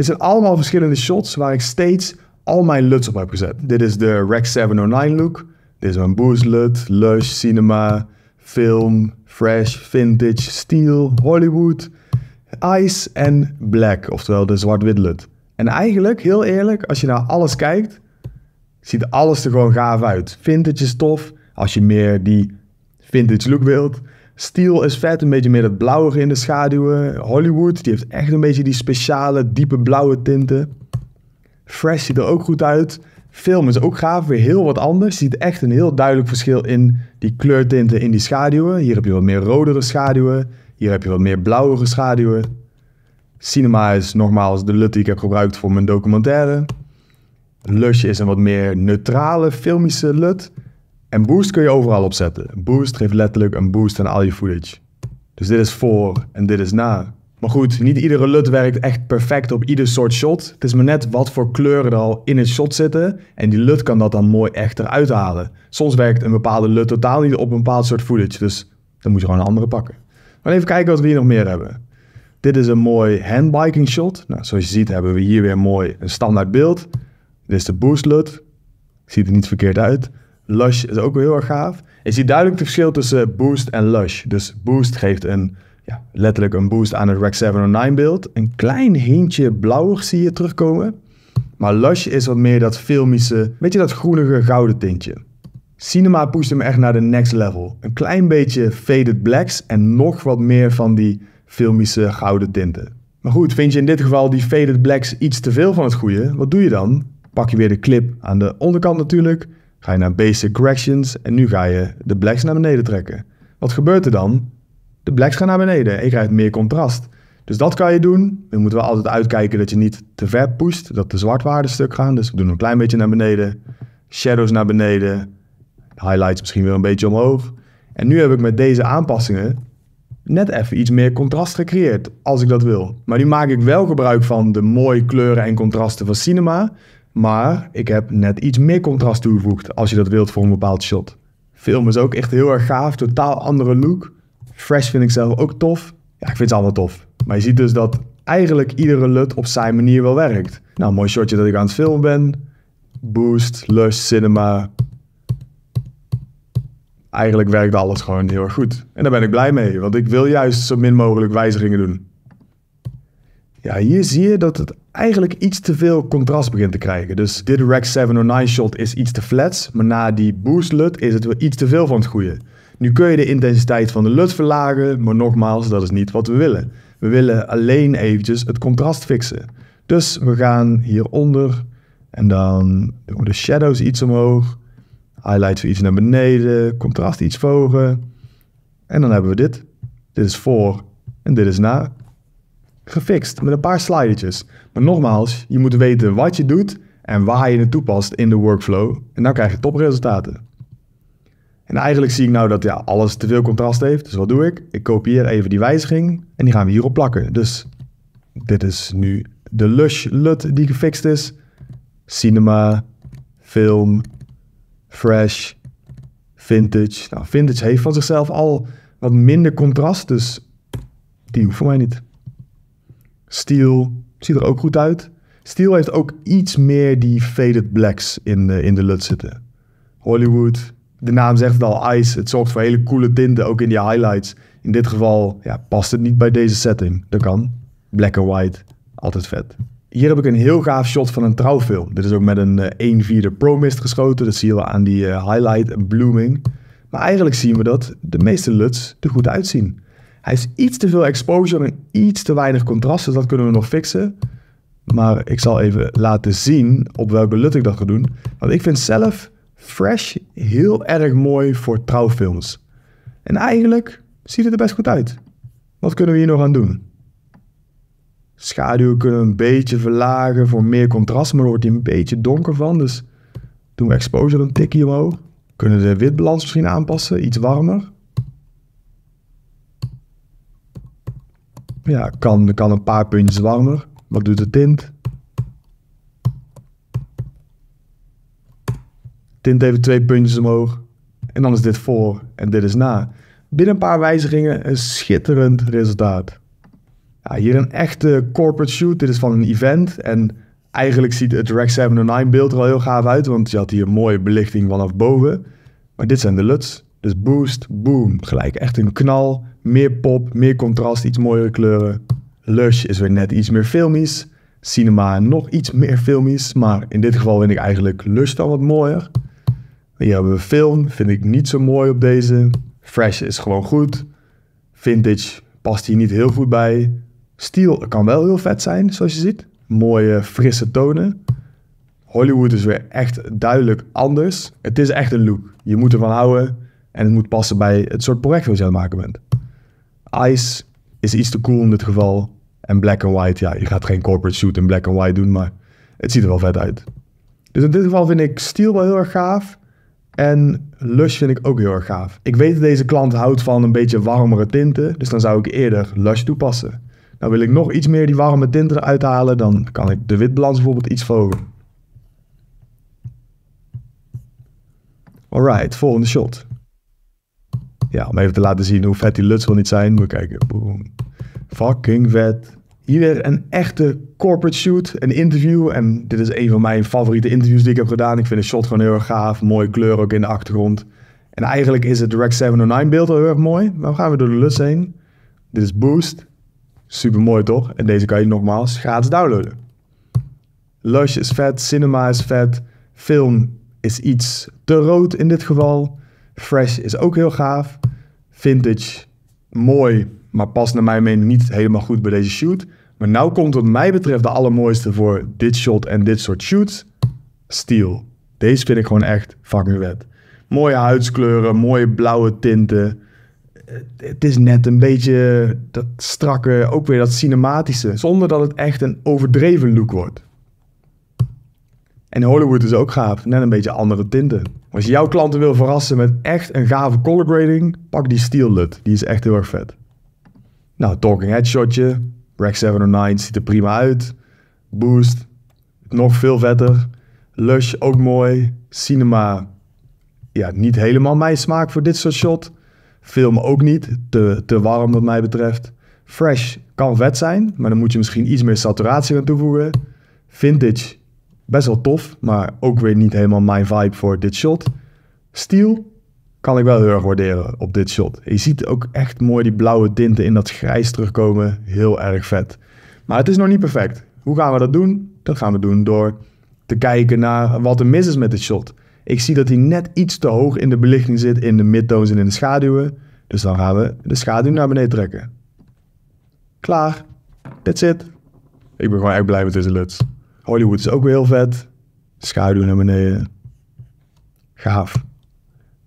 Dit zijn allemaal verschillende shots waar ik steeds al mijn LUTs op heb gezet. Dit is de Rec 709 look. Dit is mijn Boost LUT, Lush, Cinema, Film, Fresh, Vintage, Steel, Hollywood, Ice en Black, oftewel de zwart-wit LUT. En eigenlijk, heel eerlijk, als je naar alles kijkt, ziet alles er gewoon gaaf uit. Vintage is tof. Als je meer die vintage look wilt, Steel is vet, een beetje meer het blauwige in de schaduwen. Hollywood, die heeft echt een beetje die speciale, diepe blauwe tinten. Fresh ziet er ook goed uit. Film is ook gaaf, weer heel wat anders. Je ziet echt een heel duidelijk verschil in die kleurtinten in die schaduwen. Hier heb je wat meer rodere schaduwen. Hier heb je wat meer blauwere schaduwen. Cinema is nogmaals de lut die ik heb gebruikt voor mijn documentaire. Lush is een wat meer neutrale filmische lut. En boost kun je overal opzetten. Boost geeft letterlijk een boost aan al je footage. Dus dit is voor en dit is na. Maar goed, niet iedere LUT werkt echt perfect op ieder soort shot. Het is maar net wat voor kleuren er al in het shot zitten. En die LUT kan dat dan mooi echt eruit halen. Soms werkt een bepaalde LUT totaal niet op een bepaald soort footage. Dus dan moet je gewoon een andere pakken. Maar even kijken wat we hier nog meer hebben. Dit is een mooi handbiking shot. Nou, zoals je ziet hebben we hier weer mooi een standaard beeld. Dit is de boost LUT. Ziet er niet verkeerd uit. Lush is ook heel erg gaaf. Je ziet duidelijk het verschil tussen Boost en Lush. Dus Boost geeft een, ja, letterlijk een boost aan het Rack 709 beeld. Een klein hintje blauwer zie je terugkomen. Maar Lush is wat meer dat filmische, weet je dat groenige gouden tintje. Cinema pusht hem echt naar de next level. Een klein beetje faded blacks en nog wat meer van die filmische gouden tinten. Maar goed, vind je in dit geval die faded blacks iets te veel van het goede? Wat doe je dan? Pak je weer de clip aan de onderkant natuurlijk Ga je naar basic corrections en nu ga je de blacks naar beneden trekken. Wat gebeurt er dan? De blacks gaan naar beneden en je krijgt meer contrast. Dus dat kan je doen. We moeten wel altijd uitkijken dat je niet te ver pusht, dat de zwartwaarden stuk gaan. Dus we doen een klein beetje naar beneden, shadows naar beneden, highlights misschien weer een beetje omhoog. En nu heb ik met deze aanpassingen net even iets meer contrast gecreëerd, als ik dat wil. Maar nu maak ik wel gebruik van de mooie kleuren en contrasten van cinema. Maar ik heb net iets meer contrast toegevoegd als je dat wilt voor een bepaald shot. Film is ook echt heel erg gaaf, totaal andere look. Fresh vind ik zelf ook tof. Ja, ik vind het allemaal tof. Maar je ziet dus dat eigenlijk iedere LUT op zijn manier wel werkt. Nou, mooi shotje dat ik aan het filmen ben. Boost, Lush, Cinema. Eigenlijk werkt alles gewoon heel erg goed. En daar ben ik blij mee, want ik wil juist zo min mogelijk wijzigingen doen. Ja, hier zie je dat het eigenlijk iets te veel contrast begint te krijgen. Dus dit Rack 709 shot is iets te flats, maar na die boost LUT is het weer iets te veel van het goede. Nu kun je de intensiteit van de LUT verlagen, maar nogmaals, dat is niet wat we willen. We willen alleen eventjes het contrast fixen. Dus we gaan hieronder en dan doen we de shadows iets omhoog. Highlights iets naar beneden, contrast iets verhogen. En dan hebben we dit. Dit is voor en dit is na gefixt met een paar slidertjes. Maar nogmaals, je moet weten wat je doet en waar je het toepast in de workflow. En dan krijg je topresultaten. En eigenlijk zie ik nou dat ja, alles te veel contrast heeft. Dus wat doe ik? Ik kopieer even die wijziging en die gaan we hierop plakken. Dus dit is nu de lush LUT die gefixt is. Cinema, film, fresh, vintage. Nou, vintage heeft van zichzelf al wat minder contrast, dus die hoeft voor mij niet. Steel ziet er ook goed uit. Steel heeft ook iets meer die faded blacks in de, in de lut zitten. Hollywood, de naam zegt het al, ice. Het zorgt voor hele coole tinten, ook in die highlights. In dit geval ja, past het niet bij deze setting. Dat kan. Black and white, altijd vet. Hier heb ik een heel gaaf shot van een trouwfilm. Dit is ook met een 1 eh, vierde Pro Mist geschoten. Dat zie je aan die eh, highlight blooming. Maar eigenlijk zien we dat de meeste LUTs er goed uitzien. Hij is iets te veel exposure en iets te weinig contrast. Dus dat kunnen we nog fixen. Maar ik zal even laten zien op welke lut ik dat ga doen. Want ik vind zelf Fresh heel erg mooi voor trouwfilms. En eigenlijk ziet het er best goed uit. Wat kunnen we hier nog aan doen? Schaduw kunnen we een beetje verlagen voor meer contrast, maar daar wordt hij een beetje donker van. Dus doen we exposure een tikje omhoog. Kunnen we de witbalans misschien aanpassen, iets warmer. Ja, kan, kan een paar puntjes warmer. Wat doet de tint? Tint even twee puntjes omhoog. En dan is dit voor en dit is na. Binnen een paar wijzigingen een schitterend resultaat. Ja, hier een echte corporate shoot. Dit is van een event. En eigenlijk ziet het Rack 709 beeld er al heel gaaf uit. Want je had hier mooie belichting vanaf boven. Maar dit zijn de LUTs. Dus boost, boom. Gelijk echt een knal. Meer pop, meer contrast, iets mooiere kleuren. Lush is weer net iets meer filmisch. Cinema nog iets meer filmisch. Maar in dit geval vind ik eigenlijk Lush dan wat mooier. Hier hebben we film, vind ik niet zo mooi op deze. Fresh is gewoon goed. Vintage past hier niet heel goed bij. Steel kan wel heel vet zijn, zoals je ziet. Mooie, frisse tonen. Hollywood is weer echt duidelijk anders. Het is echt een look. Je moet ervan houden. En het moet passen bij het soort project wat je aan het maken bent. Ice is iets te cool in dit geval. En black and white, ja, je gaat geen corporate shoot in black and white doen, maar het ziet er wel vet uit. Dus in dit geval vind ik Steel wel heel erg gaaf. En Lush vind ik ook heel erg gaaf. Ik weet dat deze klant houdt van een beetje warmere tinten, dus dan zou ik eerder Lush toepassen. Nou wil ik nog iets meer die warme tinten eruit halen, dan kan ik de witbalans bijvoorbeeld iets verhogen. Alright, volgende shot. Ja, om even te laten zien hoe vet die Lutz wil niet zijn. Moet kijken. Fucking vet. Hier weer een echte corporate shoot, een interview. En dit is een van mijn favoriete interviews die ik heb gedaan. Ik vind de shot gewoon heel erg gaaf. Mooie kleur ook in de achtergrond. En eigenlijk is het Direct 709 beeld al heel erg mooi. Maar we gaan weer door de Lutz heen. Dit is Boost. Super mooi toch? En deze kan je nogmaals gratis downloaden. Lush is vet, cinema is vet, film is iets te rood in dit geval. Fresh is ook heel gaaf vintage, mooi, maar past naar mijn mening niet helemaal goed bij deze shoot. Maar nou komt wat mij betreft de allermooiste voor dit shot en dit soort shoots. Steel. Deze vind ik gewoon echt fucking vet. Mooie huidskleuren, mooie blauwe tinten. Eh, het is net een beetje dat strakke, ook weer dat cinematische. Zonder dat het echt een overdreven look wordt. En Hollywood is ook gaaf. Net een beetje andere tinten. Als je jouw klanten wil verrassen met echt een gave color grading, pak die Steel LUT. Die is echt heel erg vet. Nou, Talking Head shotje. Rack 709 ziet er prima uit. Boost. Nog veel vetter. Lush, ook mooi. Cinema. Ja, niet helemaal mijn smaak voor dit soort shot. Film ook niet. Te, te warm wat mij betreft. Fresh kan vet zijn, maar dan moet je misschien iets meer saturatie aan toevoegen. Vintage Best wel tof, maar ook weer niet helemaal mijn vibe voor dit shot. Steel kan ik wel heel erg waarderen op dit shot. Je ziet ook echt mooi die blauwe tinten in dat grijs terugkomen. Heel erg vet. Maar het is nog niet perfect. Hoe gaan we dat doen? Dat gaan we doen door te kijken naar wat er mis is met dit shot. Ik zie dat hij net iets te hoog in de belichting zit, in de midtones en in de schaduwen. Dus dan gaan we de schaduw naar beneden trekken. Klaar. That's it. Ik ben gewoon echt blij met deze luts. Hollywood is ook weer heel vet. Schaduw naar beneden. Gaaf.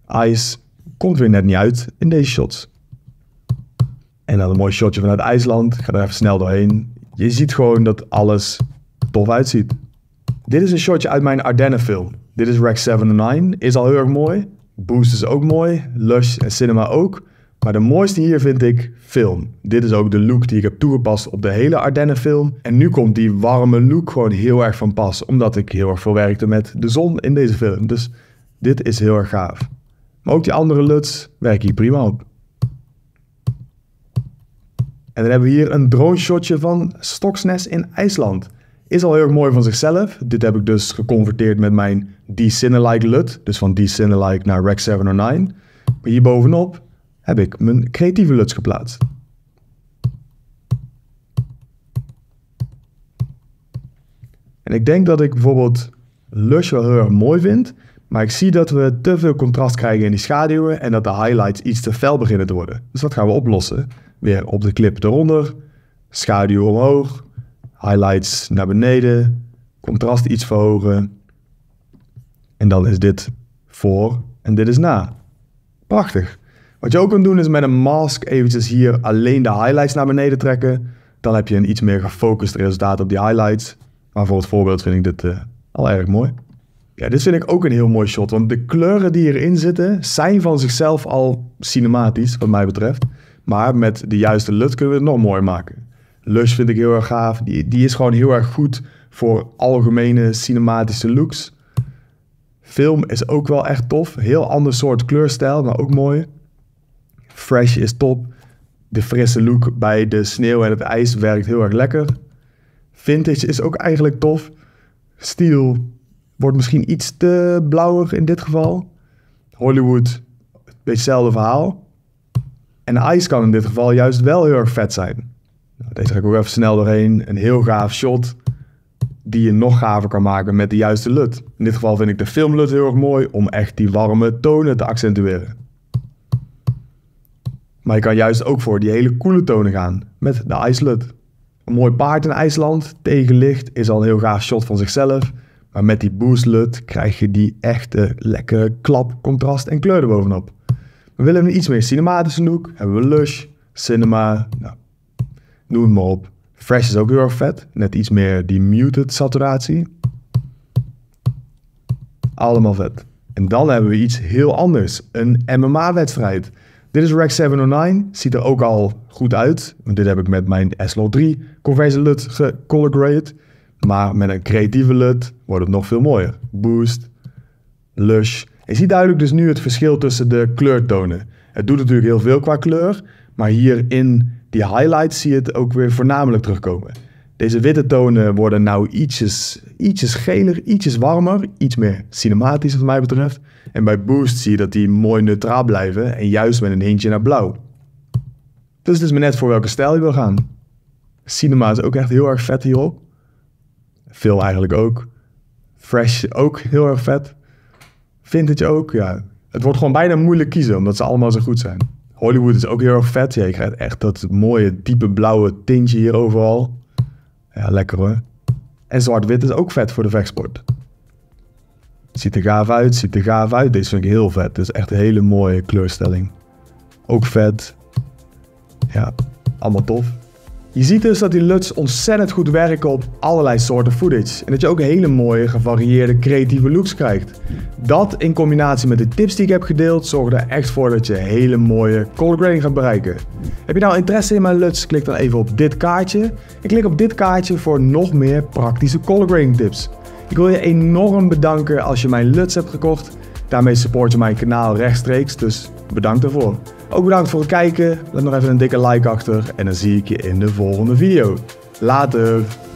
Ice komt weer net niet uit in deze shots. En dan een mooi shotje vanuit IJsland. ga er even snel doorheen. Je ziet gewoon dat alles tof uitziet. Dit is een shotje uit mijn Ardennen film. Dit is Rack 7 9. Is al heel erg mooi. Boost is ook mooi. Lush en Cinema ook. Maar de mooiste hier vind ik film. Dit is ook de look die ik heb toegepast op de hele Ardennen film. En nu komt die warme look gewoon heel erg van pas. Omdat ik heel erg veel werkte met de zon in deze film. Dus dit is heel erg gaaf. Maar ook die andere LUTs werken hier prima op. En dan hebben we hier een drone shotje van Stoksnes in IJsland. Is al heel erg mooi van zichzelf. Dit heb ik dus geconverteerd met mijn D-Cinelike LUT. Dus van D-Cinelike naar Rec 709. Maar hierbovenop heb ik mijn creatieve luts geplaatst. En ik denk dat ik bijvoorbeeld lush wel heel mooi vind, maar ik zie dat we te veel contrast krijgen in die schaduwen en dat de highlights iets te fel beginnen te worden. Dus wat gaan we oplossen. Weer op de clip eronder, schaduw omhoog, highlights naar beneden, contrast iets verhogen. En dan is dit voor en dit is na. Prachtig. Wat je ook kunt doen is met een mask eventjes hier alleen de highlights naar beneden trekken. Dan heb je een iets meer gefocust resultaat op die highlights. Maar voor het voorbeeld vind ik dit eh, al erg mooi. Ja, dit vind ik ook een heel mooi shot, want de kleuren die erin zitten zijn van zichzelf al cinematisch, wat mij betreft. Maar met de juiste LUT kunnen we het nog mooier maken. Lush vind ik heel erg gaaf. Die, die is gewoon heel erg goed voor algemene cinematische looks. Film is ook wel echt tof. Heel ander soort kleurstijl, maar ook mooi. Fresh is top. De frisse look bij de sneeuw en het ijs werkt heel erg lekker. Vintage is ook eigenlijk tof. Steel wordt misschien iets te blauwer in dit geval. Hollywood, hetzelfde verhaal. En ijs kan in dit geval juist wel heel erg vet zijn. Nou, deze ga ik ook even snel doorheen. Een heel gaaf shot die je nog gaver kan maken met de juiste LUT. In dit geval vind ik de filmlut heel erg mooi om echt die warme tonen te accentueren. Maar je kan juist ook voor die hele koele tonen gaan met de IJslut. Een mooi paard in IJsland, tegenlicht, is al een heel gaaf shot van zichzelf. Maar met die boostlut krijg je die echte lekkere klap, contrast en kleur erbovenop. We willen een iets meer cinematische look, hebben we Lush, Cinema, nou, noem het maar op. Fresh is ook heel erg vet, net iets meer die muted saturatie. Allemaal vet. En dan hebben we iets heel anders, een MMA-wedstrijd. Dit is Rack 709. Ziet er ook al goed uit. Want dit heb ik met mijn SLO 3 Conversion LUT gecolor Maar met een creatieve LUT wordt het nog veel mooier. Boost, lush. Je ziet duidelijk dus nu het verschil tussen de kleurtonen. Het doet natuurlijk heel veel qua kleur. Maar hier in die highlights zie je het ook weer voornamelijk terugkomen. Deze witte tonen worden nou ietsjes, ietsjes geler, ietsjes warmer, iets meer cinematisch wat mij betreft. En bij Boost zie je dat die mooi neutraal blijven en juist met een hintje naar blauw. Dus het is maar net voor welke stijl je wil gaan. Cinema is ook echt heel erg vet hierop. Veel eigenlijk ook. Fresh ook heel erg vet. Vintage ook, ja. Het wordt gewoon bijna moeilijk kiezen, omdat ze allemaal zo goed zijn. Hollywood is ook heel erg vet. Ja, je krijgt echt dat mooie, diepe blauwe tintje hier overal. Ja, lekker hoor. En zwart-wit is ook vet voor de vechtsport. Ziet er gaaf uit, ziet er gaaf uit. Deze vind ik heel vet. Dit is echt een hele mooie kleurstelling. Ook vet. Ja, allemaal tof. Je ziet dus dat die LUTs ontzettend goed werken op allerlei soorten footage en dat je ook hele mooie gevarieerde creatieve looks krijgt. Dat in combinatie met de tips die ik heb gedeeld zorgt er echt voor dat je hele mooie color grading gaat bereiken. Heb je nou interesse in mijn LUTs, klik dan even op dit kaartje en klik op dit kaartje voor nog meer praktische color grading tips. Ik wil je enorm bedanken als je mijn LUTs hebt gekocht. Daarmee support je mijn kanaal rechtstreeks, dus bedankt daarvoor. Ook bedankt voor het kijken. Laat nog even een dikke like achter en dan zie ik je in de volgende video. Later!